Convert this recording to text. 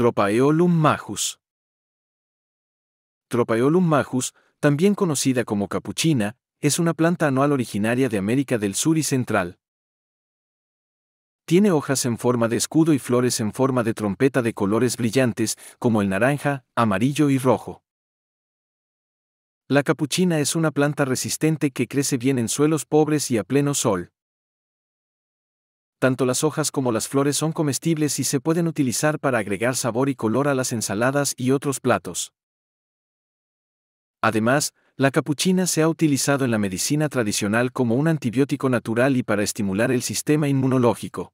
Tropaeolum majus. Tropaeolum majus, también conocida como capuchina, es una planta anual originaria de América del Sur y Central. Tiene hojas en forma de escudo y flores en forma de trompeta de colores brillantes, como el naranja, amarillo y rojo. La capuchina es una planta resistente que crece bien en suelos pobres y a pleno sol tanto las hojas como las flores son comestibles y se pueden utilizar para agregar sabor y color a las ensaladas y otros platos. Además, la capuchina se ha utilizado en la medicina tradicional como un antibiótico natural y para estimular el sistema inmunológico.